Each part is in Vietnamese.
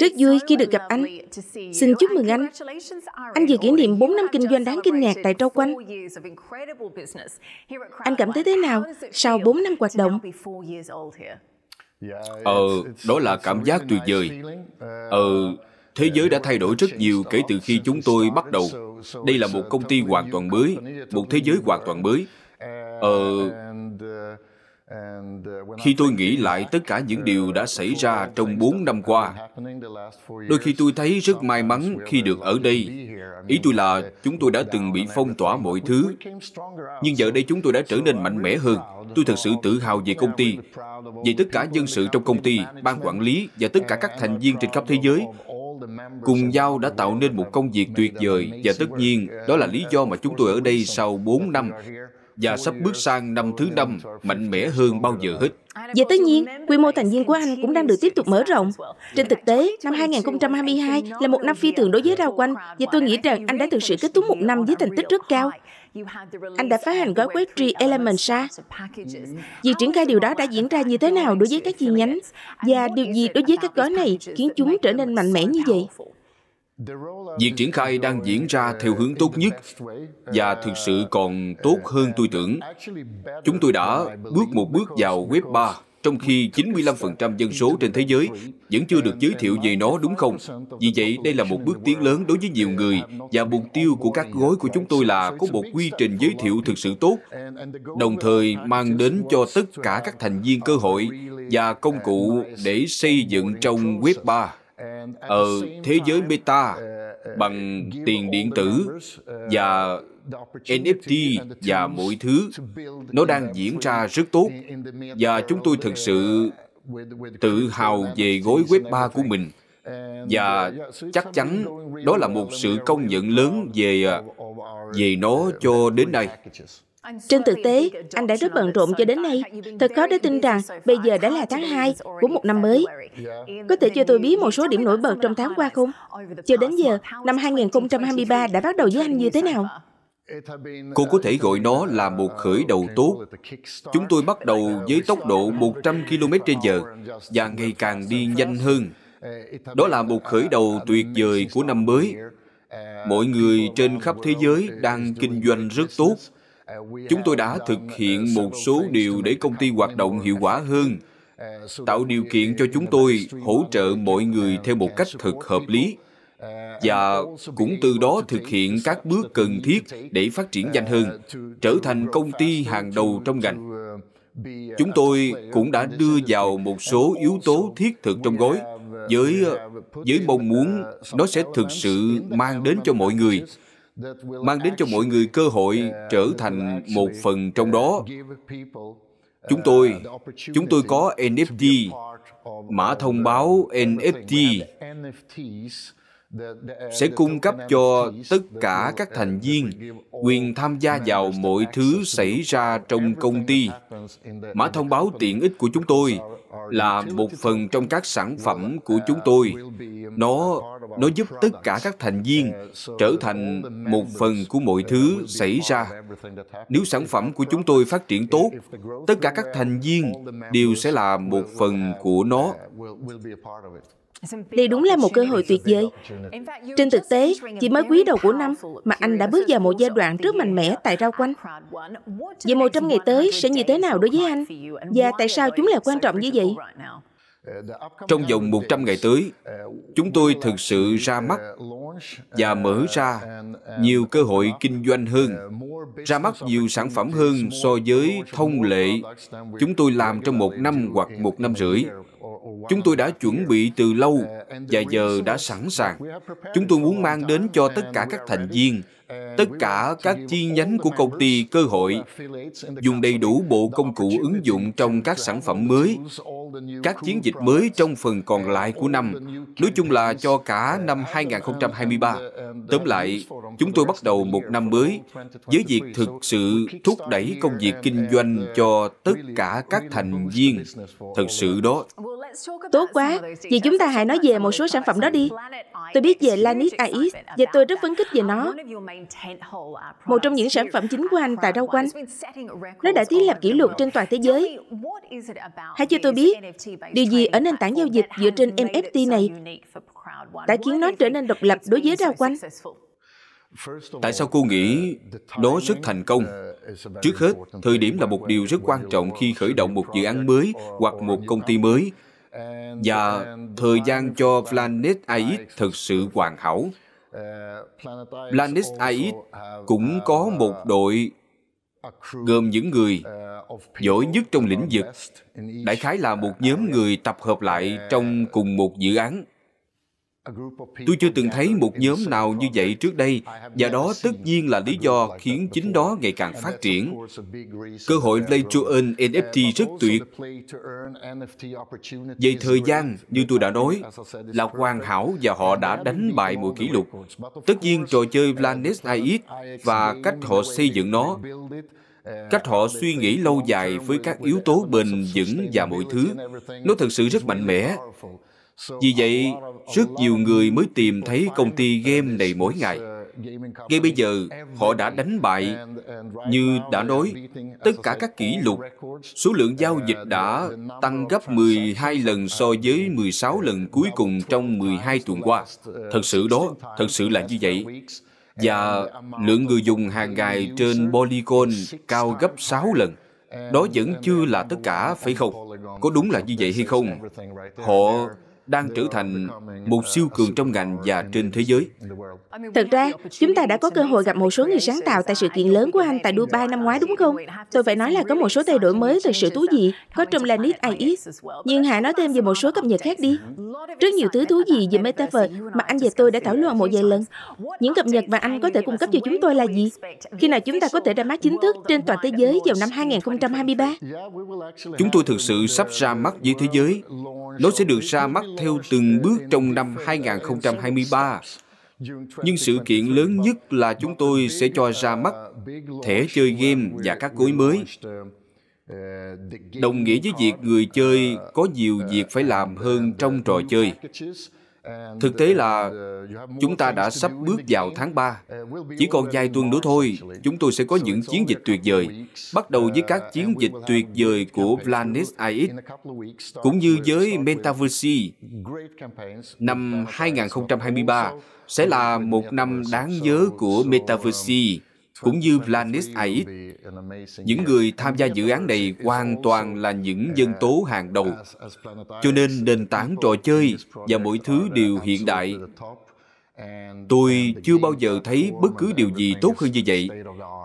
Rất vui khi được gặp anh. Xin chúc mừng anh. Anh vừa kỷ niệm 4 năm kinh doanh đáng kinh ngạc tại Trâu Quanh. Anh cảm thấy thế nào sau 4 năm hoạt động? Ờ, đó là cảm giác tuyệt vời. Uh, ờ, thế giới đã thay đổi rất nhiều kể từ khi chúng tôi bắt đầu. Đây là một công ty hoàn toàn mới, một thế giới hoàn toàn mới. Uh, ờ, uh, Uh, khi tôi nghĩ lại tất cả những điều đã uh, xảy ra trong 4 năm qua, đôi khi tôi thấy rất may mắn khi được ở đây. Ý tôi là chúng tôi đã từng bị phong tỏa mọi thứ, nhưng giờ đây chúng tôi đã trở nên mạnh mẽ hơn. Tôi thật sự tự hào về công ty, về tất cả nhân sự trong công ty, ban quản lý và tất cả các thành viên trên khắp thế giới cùng nhau đã tạo nên một công việc tuyệt vời và tất nhiên đó là lý do mà uh, chúng tôi ở đây sau 4 năm và sắp bước sang năm thứ năm mạnh mẽ hơn bao giờ hết. Và dạ, tất nhiên, quy mô thành viên của Anh cũng đang được tiếp tục mở rộng. Trên thực tế, năm 2022 là một năm phi thường đối với rau Quanh, và tôi nghĩ rằng anh đã thực sự kết thúc một năm với thành tích rất cao. Anh đã phát hành gói quét tree Element Sa. Việc triển khai điều đó đã diễn ra như thế nào đối với các chi nhánh? Và điều gì đối với các gói này khiến chúng trở nên mạnh mẽ như vậy? việc triển khai đang diễn ra theo hướng tốt nhất và thực sự còn tốt hơn tôi tưởng. Chúng tôi đã bước một bước vào web 3 trong khi 95% dân số trên thế giới vẫn chưa được giới thiệu về nó đúng không? Vì vậy, đây là một bước tiến lớn đối với nhiều người và mục tiêu của các gói của chúng tôi là có một quy trình giới thiệu thực sự tốt, đồng thời mang đến cho tất cả các thành viên cơ hội và công cụ để xây dựng trong web 3 ở ờ, thế giới beta bằng tiền điện tử và NFT và mọi thứ nó đang diễn ra rất tốt và chúng tôi thực sự tự hào về gối web 3 của mình và chắc chắn đó là một sự công nhận lớn về à, về nó cho đến nay trên thực tế, anh đã rất bận rộn cho đến nay. Thật khó để tin rằng bây giờ đã là tháng 2 của một năm mới. Có thể cho tôi biết một số điểm nổi bật trong tháng qua không? Cho đến giờ, năm 2023 đã bắt đầu với anh như thế nào? Cô có thể gọi nó là một khởi đầu tốt. Chúng tôi bắt đầu với tốc độ 100 km h và ngày càng đi nhanh hơn. Đó là một khởi đầu tuyệt vời của năm mới. Mọi người trên khắp thế giới đang kinh doanh rất tốt chúng tôi đã thực hiện một số điều để công ty hoạt động hiệu quả hơn tạo điều kiện cho chúng tôi hỗ trợ mọi người theo một cách thật hợp lý và cũng từ đó thực hiện các bước cần thiết để phát triển nhanh hơn trở thành công ty hàng đầu trong ngành chúng tôi cũng đã đưa vào một số yếu tố thiết thực trong gói với với mong muốn nó sẽ thực sự mang đến cho mọi người mang đến cho mọi người cơ hội trở thành một phần trong đó chúng tôi chúng tôi có nft mã thông báo nft sẽ cung cấp cho tất cả các thành viên quyền tham gia vào mọi thứ xảy ra trong công ty mã thông báo tiện ích của chúng tôi là một phần trong các sản phẩm của chúng tôi nó nó giúp tất cả các thành viên trở thành một phần của mọi thứ xảy ra nếu sản phẩm của chúng tôi phát triển tốt tất cả các thành viên đều sẽ là một phần của nó đây đúng là một cơ hội tuyệt vời. Trên thực tế, chỉ mới quý đầu của năm mà anh đã bước vào một giai đoạn rất mạnh mẽ tại rau quanh. Vậy 100 ngày tới sẽ như thế nào đối với anh? Và tại sao chúng lại quan trọng như vậy? Trong vòng 100 ngày tới, chúng tôi thực sự ra mắt và mở ra nhiều cơ hội kinh doanh hơn, ra mắt nhiều sản phẩm hơn so với thông lệ chúng tôi làm trong một năm hoặc một năm rưỡi. Chúng tôi đã chuẩn bị từ lâu và giờ đã sẵn sàng. Chúng tôi muốn mang đến cho tất cả các thành viên Ờ, tất cả các chi nhánh của công ty cơ hội dùng đầy đủ bộ công cụ ứng dụng trong các sản phẩm mới các chiến dịch mới trong phần còn lại của năm nói chung là cho cả uh, năm 2023 uh, uh, tóm lại chúng tôi bắt đầu một năm mới với việc thực sự thúc đẩy công việc kinh doanh cho tất cả các thành viên thật sự đó Tốt quá, vậy chúng ta hãy nói về một số sản phẩm đó đi. Tôi biết về Lanis AX và tôi rất phấn khích về nó. Uh, một trong những sản phẩm chính của anh tại Rau Quanh, nó đã thiết lập kỷ lục trên toàn thế giới. Hãy cho tôi biết, điều gì ở nền tảng giao dịch dựa trên NFT này đã khiến nó trở nên độc lập đối với Rau Quanh? Tại sao cô nghĩ đó rất thành công? Trước hết, thời điểm là một điều rất quan trọng khi khởi động một dự án mới hoặc một công ty mới. Và thời gian cho Planet AI thật sự hoàn hảo. Ờ, Planet Aid cũng có một đội gồm những người ờ, giỏi nhất trong lĩnh vực đại khái là một ờ, nhóm người tập hợp lại trong cùng một dự án Tôi chưa từng thấy một nhóm nào như vậy trước đây, và đó tất nhiên là lý do khiến chính đó ngày càng phát triển. Cơ hội Play to Earn NFT rất tuyệt. Về thời gian, như tôi đã nói, là hoàn hảo và họ đã đánh bại mọi kỷ lục. Tất nhiên trò chơi Planet AX và uh, cách họ xây dựng nó cách họ suy nghĩ lâu dài với các yếu tố bền vững và mọi thứ nó thực sự rất mạnh mẽ vì vậy, rất nhiều người mới tìm thấy công ty game này mỗi ngày. Uh, Ngay bây giờ, họ đã đánh bại, như đã nói, tất cả các kỷ lục. Số lượng giao dịch uh, đã tăng gấp 12 lần so với 16 lần cuối cùng trong 12 tuần qua. Uh, thật sự đó, thật sự là như vậy. Và lượng người dùng hàng ngày trên Polygon cao gấp 6 lần. Đó vẫn chưa là tất cả, phải không? Có đúng là như vậy hay không? Họ đang trở thành một siêu cường trong ngành và trên thế giới. Thật ra, chúng ta đã có cơ hội gặp một số người sáng tạo tại sự kiện lớn của anh tại Dubai năm ngoái đúng không? Tôi phải nói là có một số thay đổi mới thật sự thú vị, có trong Planet AX. Nhưng hãy nói thêm về một số cập nhật khác đi. Rất nhiều thứ thú vị về Metaverse mà anh và tôi đã thảo luận một vài lần. Những cập nhật mà anh có thể cung cấp cho chúng tôi là gì? Khi nào chúng ta có thể ra mắt chính thức trên toàn thế giới vào năm 2023? Chúng tôi thực sự sắp ra mắt với thế giới. Nó sẽ được ra mắt theo từng bước trong năm 2023. Nhưng sự kiện lớn nhất là chúng tôi sẽ cho ra mắt thẻ chơi game và các cối mới. Đồng nghĩa với việc người chơi có nhiều việc phải làm hơn trong trò chơi. Thực tế là uh, chúng ta đã sắp bước vào tháng 3. Uh, Chỉ còn vài tuần nữa thôi, chúng tôi sẽ có những chiến dịch tuyệt vời, bắt đầu với các uh, chiến dịch tuyệt vời của Planet AX, cũng như với Metaverse. Năm 2023 sẽ là một năm đáng nhớ của Metaverse cũng như Vlanis Ait. Những người tham gia dự án này hoàn toàn là những dân tố hàng đầu. Cho nên nền tảng trò chơi và mọi thứ đều hiện đại. Tôi chưa bao giờ thấy bất cứ điều gì tốt hơn như vậy.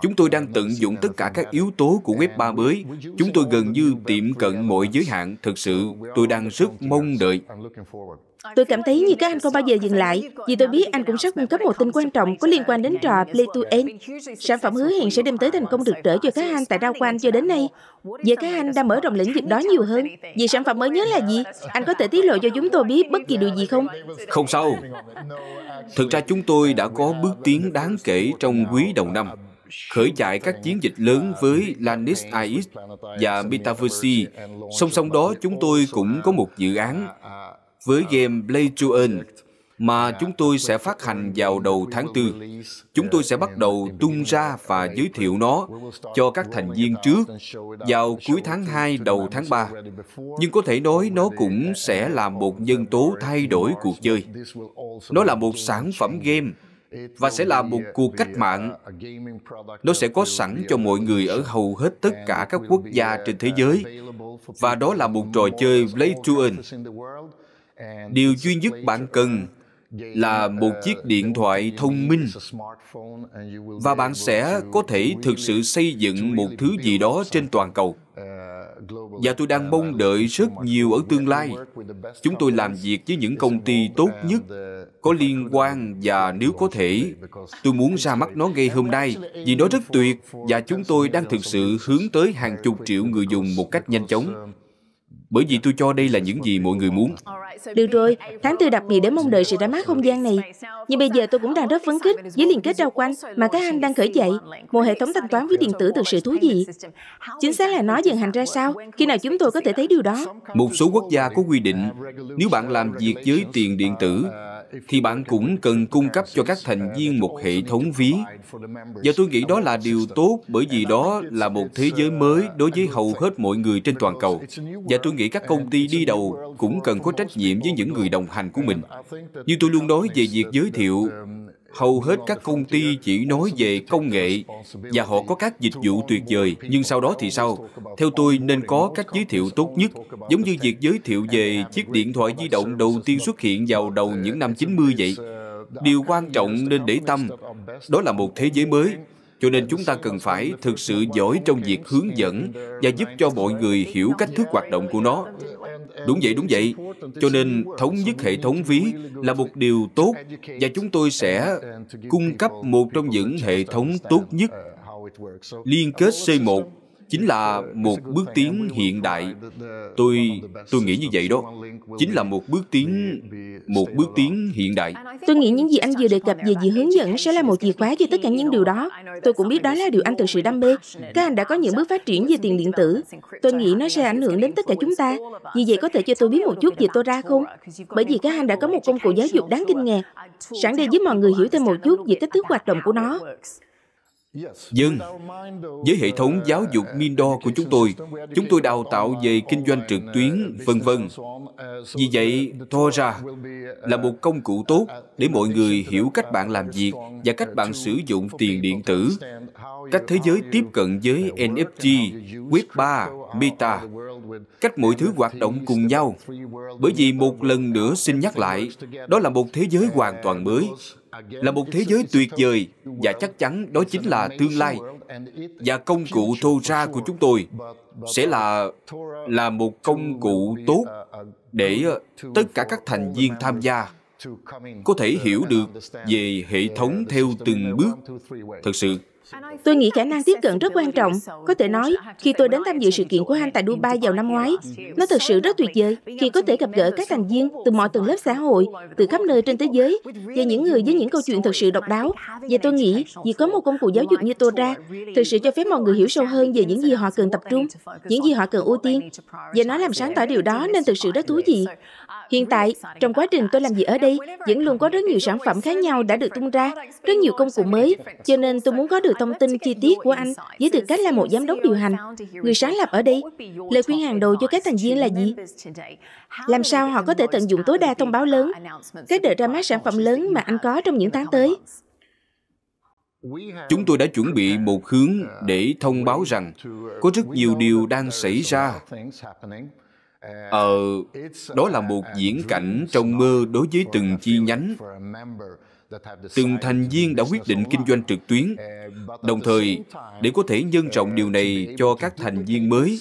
Chúng tôi đang tận dụng tất cả các yếu tố của web 3 mới. Chúng tôi gần như tiệm cận mọi giới hạn. Thực sự, tôi đang rất mong đợi. Tôi cảm thấy như các anh không bao giờ dừng lại, vì tôi biết anh cũng sắp cung cấp một tin quan trọng có liên quan đến trò Play to Earn. Sản phẩm hứa hẹn sẽ đem tới thành công rực rỡ cho các anh tại Rao Quan cho đến nay. Giờ các anh đang mở rộng lĩnh vực đó nhiều hơn. Vì sản phẩm mới nhất là gì? Anh có thể tiết lộ cho chúng tôi biết bất kỳ điều gì không? Không sao. Thực ra chúng tôi đã có bước tiến đáng kể trong quý đầu năm khởi chạy các chiến dịch lớn với Lanis Ais và Metaverse. Song song đó chúng tôi cũng có một dự án với game Play to Earn mà chúng tôi sẽ phát hành vào đầu tháng tư Chúng tôi sẽ bắt đầu tung ra và giới thiệu nó cho các thành viên trước vào cuối tháng 2 đầu tháng 3. Nhưng có thể nói nó cũng sẽ là một nhân tố thay đổi cuộc chơi. Nó là một sản phẩm game và sẽ là một cuộc cách mạng. Nó sẽ có sẵn cho mọi người ở hầu hết tất cả các quốc gia trên thế giới. Và đó là một trò chơi Play to Earn điều duy nhất bạn cần là một chiếc uh, điện thoại thông minh và bạn sẽ có thể thực sự xây dựng một thứ gì đó trên toàn cầu uh, và tôi đang uh, mong đợi rất nhiều ở tương lai chúng tôi làm việc với những công ty tốt nhất có liên quan và nếu có thể tôi muốn ra mắt nó ngay hôm nay vì nó rất tuyệt và chúng tôi đang thực sự hướng tới hàng chục triệu người dùng một cách nhanh chóng um, bởi vì tôi cho đây là những gì mọi người muốn được rồi, tháng tư đặc biệt để mong đợi sự ra mắt không gian này. Nhưng bây giờ tôi cũng đang rất phấn khích với liên kết rau quanh mà các anh đang khởi dậy, một hệ thống thanh toán ví điện tử thực sự thú vị. Chính xác là nó dần hành ra sao? Khi nào chúng tôi có thể thấy điều đó? Một số quốc gia có quy định nếu bạn làm việc với tiền điện tử thì bạn cũng cần cung cấp cho các thành viên một hệ thống ví. Và tôi nghĩ đó là điều tốt bởi vì đó là một thế giới mới đối với hầu hết mọi người trên toàn cầu. Và tôi nghĩ các công ty đi đầu cũng cần có trách nhiệm với những người đồng hành của mình. Như tôi luôn nói về việc giới thiệu hầu hết các công ty chỉ nói về công nghệ và họ có các dịch vụ tuyệt vời nhưng sau đó thì sao theo tôi nên có cách giới thiệu tốt nhất giống như việc giới thiệu về chiếc điện thoại di động đầu tiên xuất hiện vào đầu những năm 90 vậy điều quan trọng nên để tâm đó là một thế giới mới cho nên chúng ta cần phải thực sự giỏi trong việc hướng dẫn và giúp cho mọi người hiểu cách thức hoạt động của nó Đúng vậy, đúng vậy. Cho nên thống nhất hệ thống ví là một điều tốt và chúng tôi sẽ cung cấp một trong những hệ thống tốt nhất liên kết C1 chính là một bước tiến hiện đại tôi tôi nghĩ như vậy đó chính là một bước tiến một bước tiến hiện đại tôi nghĩ những gì anh vừa đề cập về gì hướng dẫn sẽ là một chìa khóa cho tất cả những điều đó tôi cũng biết đó là điều anh thực sự đam mê các anh đã có những bước phát triển về tiền điện tử tôi nghĩ nó sẽ ảnh hưởng đến tất cả chúng ta vì vậy có thể cho tôi biết một chút về tôi ra không bởi vì các anh đã có một công cụ giáo dục đáng kinh ngạc sẵn đây giúp mọi người hiểu thêm một chút về cách thức hoạt động của nó nhưng, với hệ thống giáo dục Mindo của chúng tôi, chúng tôi đào tạo về kinh doanh trực tuyến, vân vân. Vì vậy, Torah là một công cụ tốt để mọi người hiểu cách bạn làm việc và cách bạn sử dụng tiền điện tử, cách thế giới tiếp cận với NFT, Web3, Meta, cách mọi thứ hoạt động cùng nhau. Bởi vì một lần nữa xin nhắc lại, đó là một thế giới hoàn toàn mới, là một thế giới tuyệt vời và chắc chắn đó chính là tương lai và công cụ ra của chúng tôi sẽ là là một công cụ tốt để ờ, tất cả các thành viên tham gia có thể hiểu được về hệ thống theo từng bước thật sự Tôi nghĩ khả năng tiếp cận rất quan trọng. Có thể nói, khi tôi đến tham dự sự kiện của anh tại Dubai vào năm ngoái, nó thật sự rất tuyệt vời khi có thể gặp gỡ các thành viên từ mọi tầng lớp xã hội, từ khắp nơi trên thế giới, và những người với những câu chuyện thật sự độc đáo. Và tôi nghĩ, vì có một công cụ giáo dục như tôi ra thực sự cho phép mọi người hiểu sâu hơn về những gì họ cần tập trung, những gì họ cần ưu tiên. Và nó làm sáng tỏ điều đó nên thực sự rất thú vị. Hiện tại, trong quá trình tôi làm gì ở đây, vẫn luôn có rất nhiều sản phẩm khác nhau đã được tung ra, rất nhiều công cụ mới, cho nên tôi muốn có được thông tin chi tiết của anh với tư cách là một giám đốc điều hành, người sáng lập ở đây. Lời khuyên hàng đầu cho các thành viên là gì? Làm sao họ có thể tận dụng tối đa thông báo lớn, các đợt ra mắt sản phẩm lớn mà anh có trong những tháng tới? chúng tôi đã chuẩn bị một hướng để thông báo rằng có rất nhiều điều đang xảy ra Ờ, đó là một diễn cảnh trong mơ đối với từng chi nhánh từng thành viên đã quyết định kinh doanh trực tuyến đồng thời để có thể nhân rộng điều này cho các thành viên mới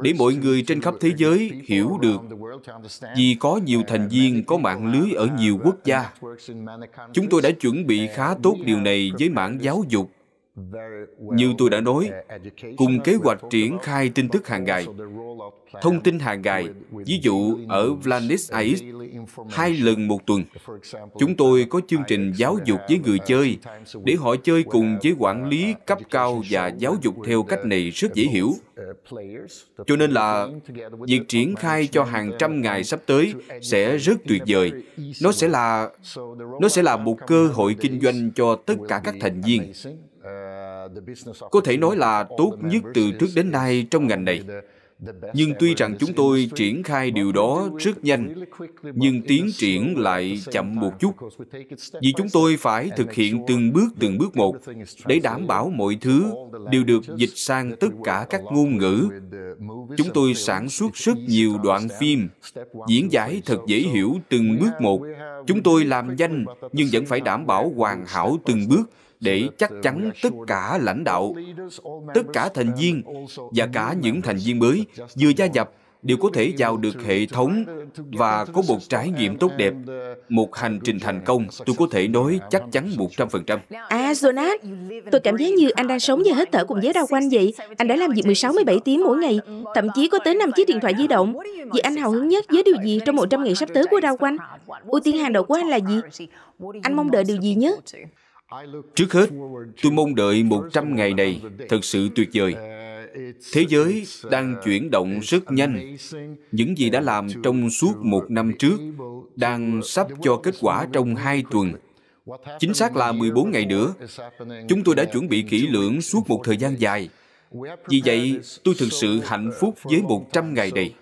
để mọi người trên khắp thế giới hiểu được vì có nhiều thành viên có mạng lưới ở nhiều quốc gia chúng tôi đã chuẩn bị khá tốt điều này với mảng giáo dục như tôi đã nói uh, cùng kế hoạch triển khai tin tức hàng ngày thông tin hàng ngày ví dụ ở Vlanis uh, Ais hai lần một tuần chúng tôi có chương trình giáo dục với người uh, chơi để họ chơi cùng với quản lý cấp cao và giáo dục theo cách này rất dễ hiểu cho nên là việc triển khai cho hàng trăm ngày sắp tới sẽ rất tuyệt vời nó sẽ là nó sẽ là một cơ hội kinh doanh cho tất cả các thành viên có thể nói là tốt nhất từ trước đến nay trong ngành này nhưng tuy rằng chúng tôi triển khai điều đó rất nhanh nhưng tiến triển lại chậm một chút vì chúng tôi phải thực hiện từng bước từng bước một để đảm bảo mọi thứ đều được dịch sang tất cả các ngôn ngữ chúng tôi sản xuất rất nhiều đoạn phim diễn giải thật dễ hiểu từng bước một chúng tôi làm nhanh nhưng vẫn phải đảm bảo hoàn hảo từng bước để chắc chắn tất cả lãnh đạo, tất cả thành viên và cả những thành viên mới vừa gia nhập đều có thể vào được hệ thống và có một trải nghiệm tốt đẹp. Một hành trình thành công, tôi có thể nói chắc chắn 100%. À, Jonas, tôi cảm giác như anh đang sống và hết thở cùng với đau quanh vậy. Anh đã làm việc 16-17 tiếng mỗi ngày, thậm chí có tới 5 chiếc điện thoại di động. Vì anh hào hứng nhất với điều gì trong 100 ngày sắp tới của đau quanh? Ưu tiên hàng đầu của anh là gì? Anh mong đợi điều gì nhất? Trước hết, tôi mong đợi 100 ngày này thật sự tuyệt vời. Thế giới đang chuyển động rất nhanh. Những gì đã làm trong suốt một năm trước đang sắp cho kết quả trong hai tuần. Chính xác là 14 ngày nữa. Chúng tôi đã chuẩn bị kỹ lưỡng suốt một thời gian dài. Vì vậy, tôi thực sự hạnh phúc với 100 ngày này.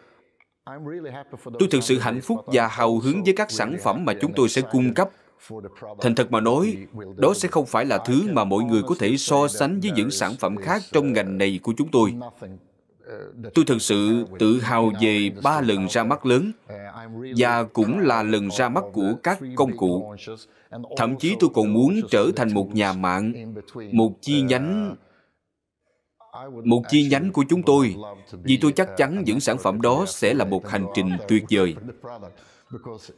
Tôi thực sự hạnh phúc và hào hứng với các sản phẩm mà chúng tôi sẽ cung cấp Thành thật mà nói, đó sẽ không phải là thứ mà mọi người có thể so sánh với những sản phẩm khác trong ngành này của chúng tôi. Tôi thực sự tự hào về ba lần ra mắt lớn và cũng là lần ra mắt của các công cụ. Thậm chí tôi còn muốn trở thành một nhà mạng, một chi nhánh một chi nhánh của chúng tôi vì tôi chắc chắn những sản phẩm đó sẽ là một hành trình tuyệt vời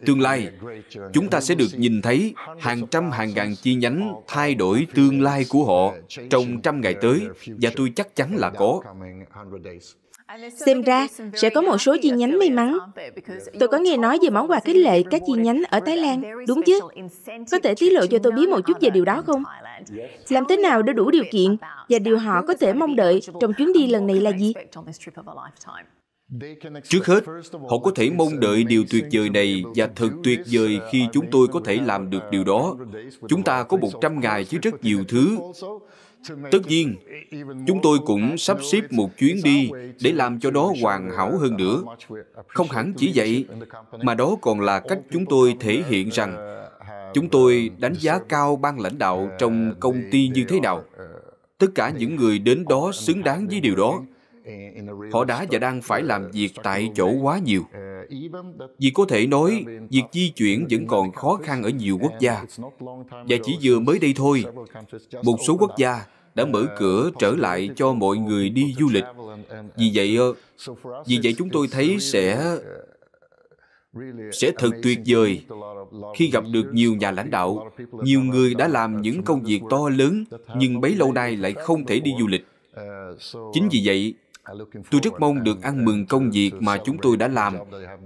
Tương lai, chúng ta sẽ được nhìn thấy hàng trăm hàng ngàn chi nhánh thay đổi tương lai của họ uh, trong trăm ngày tới, và tôi chắc chắn là có. Xem ra, sẽ có một số chi nhánh may mắn. Tôi có nghe nói về món quà khích lệ các chi nhánh ở Thái Lan, đúng chứ? Có thể tiết lộ cho tôi biết một chút về điều đó không? Làm thế nào để đủ điều kiện và điều họ có thể mong đợi trong chuyến đi lần này là gì? Trước hết, họ có thể mong đợi điều tuyệt vời này và thật tuyệt vời uh, khi chúng tôi có thể làm được điều đó. Uh, uh, chúng ta có 100 ngày chứ rất nhiều thứ. Tất nhiên, chúng tôi cũng sắp xếp một chuyến đi để làm cho đó hoàn hảo hơn nữa. Không hẳn chỉ vậy, mà đó còn là cách chúng tôi thể hiện rằng chúng tôi đánh giá cao ban lãnh đạo trong công ty như thế nào. Tất cả những người đến đó xứng đáng với điều đó Họ đã và đang phải làm việc tại chỗ quá nhiều. Uh, vì có thể nói, việc di chuyển vẫn còn khó khăn ở nhiều quốc gia. Và chỉ vừa mới đây thôi, một số quốc gia đã mở cửa trở lại cho mọi người đi du lịch. Vì vậy, ờ, vì vậy chúng tôi thấy sẽ uh, sẽ thật tuyệt vời khi gặp được nhiều nhà lãnh đạo nhiều người đã làm những công việc to lớn nhưng bấy lâu nay lại không thể đi du lịch uh, chính vì um, vậy Tôi rất mong được ăn mừng công việc mà chúng tôi đã làm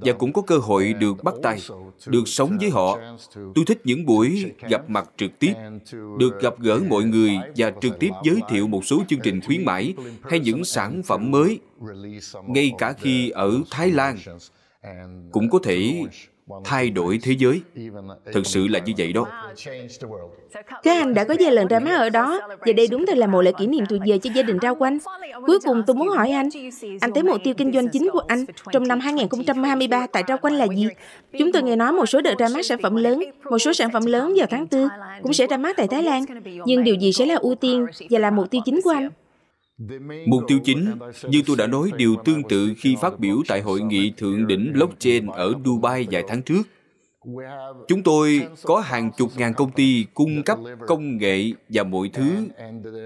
và cũng có cơ hội được bắt tay, được sống với họ. Tôi thích những buổi gặp mặt trực tiếp, được gặp gỡ mọi người và trực tiếp giới thiệu một số chương trình khuyến mãi hay những sản phẩm mới, ngay cả khi ở Thái Lan cũng có thể thay đổi thế giới thực sự là như vậy đó các anh đã có vài lần ra mắt ở đó và đây đúng thật là một lễ kỷ niệm tuyệt vời cho gia đình rau quanh cuối cùng tôi muốn hỏi anh anh thấy mục tiêu kinh doanh chính của anh trong năm 2023 tại rau quanh là gì chúng tôi nghe nói một số đợt ra mắt sản phẩm lớn một số sản phẩm lớn vào tháng 4 cũng sẽ ra mắt tại Thái Lan nhưng điều gì sẽ là ưu tiên và là mục tiêu chính của anh Mục tiêu chính, như tôi đã nói điều tương tự khi phát biểu tại hội nghị thượng đỉnh blockchain ở Dubai vài tháng trước. Chúng tôi có hàng chục ngàn công ty cung cấp công nghệ và mọi thứ,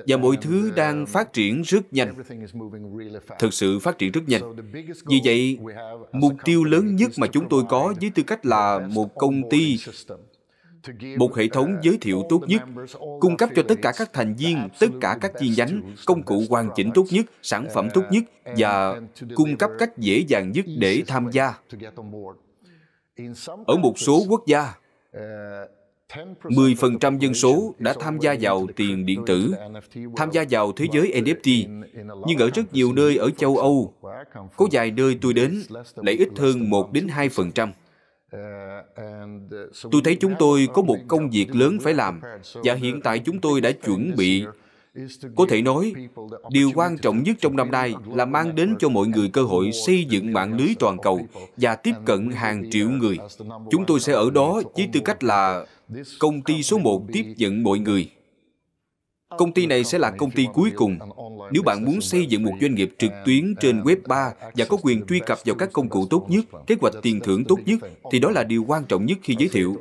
và mọi thứ đang phát triển rất nhanh. Thực sự phát triển rất nhanh. Vì vậy, mục tiêu lớn nhất mà chúng tôi có với tư cách là một công ty một hệ thống giới thiệu tốt nhất, cung cấp cho tất cả các thành viên, tất cả các chi nhánh, công cụ hoàn chỉnh tốt nhất, sản phẩm tốt nhất và cung cấp cách dễ dàng nhất để tham gia. Ở một số quốc gia, 10% dân số đã tham gia vào tiền điện tử, tham gia vào thế giới NFT. Nhưng ở rất nhiều nơi ở châu Âu, có vài nơi tôi đến, lại ít hơn 1 đến 2% tôi thấy chúng tôi có một công việc lớn phải làm và hiện tại chúng tôi đã chuẩn bị có thể nói điều quan trọng nhất trong năm nay là mang đến cho mọi người cơ hội xây dựng mạng lưới toàn cầu và tiếp cận hàng triệu người chúng tôi sẽ ở đó với tư cách là công ty số một tiếp nhận mọi người Công ty này sẽ là công ty cuối cùng. Nếu bạn muốn xây dựng một doanh nghiệp trực tuyến trên web 3 và có quyền truy cập vào các công cụ tốt nhất, kế hoạch tiền thưởng tốt nhất, thì đó là điều quan trọng nhất khi giới thiệu.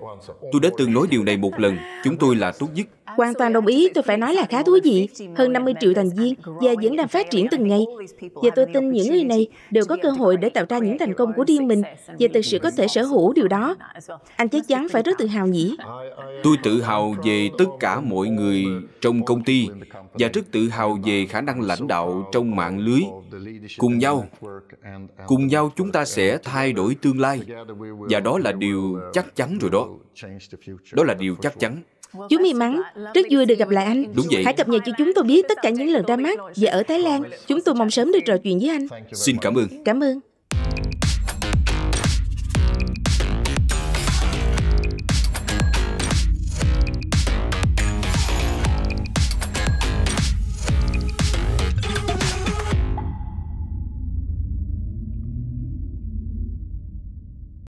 Tôi đã từng nói điều này một lần, chúng tôi là tốt nhất. Hoàn toàn đồng ý, tôi phải nói là khá thú vị. Hơn 50 triệu thành viên và vẫn đang phát triển từng ngày. Và tôi tin những người này đều có cơ hội để tạo ra những thành công của riêng mình và thực sự có thể sở hữu điều đó. Anh chắc chắn phải rất tự hào nhỉ? Tôi tự hào về tất cả mọi người trong công ty và rất tự hào về khả năng lãnh đạo trong mạng lưới. Cùng nhau, cùng nhau chúng ta sẽ thay đổi tương lai và đó là điều chắc chắn rồi đó. Đó là điều chắc chắn. Vâng, Chú Mì Mắn, rất vui được gặp lại anh. Đúng vậy. Hãy cập nhật cho chúng tôi biết tất cả những lần ra mắt về ở Thái Lan. Chúng tôi mong sớm được trò chuyện với anh. Xin cảm ơn. Cảm ơn.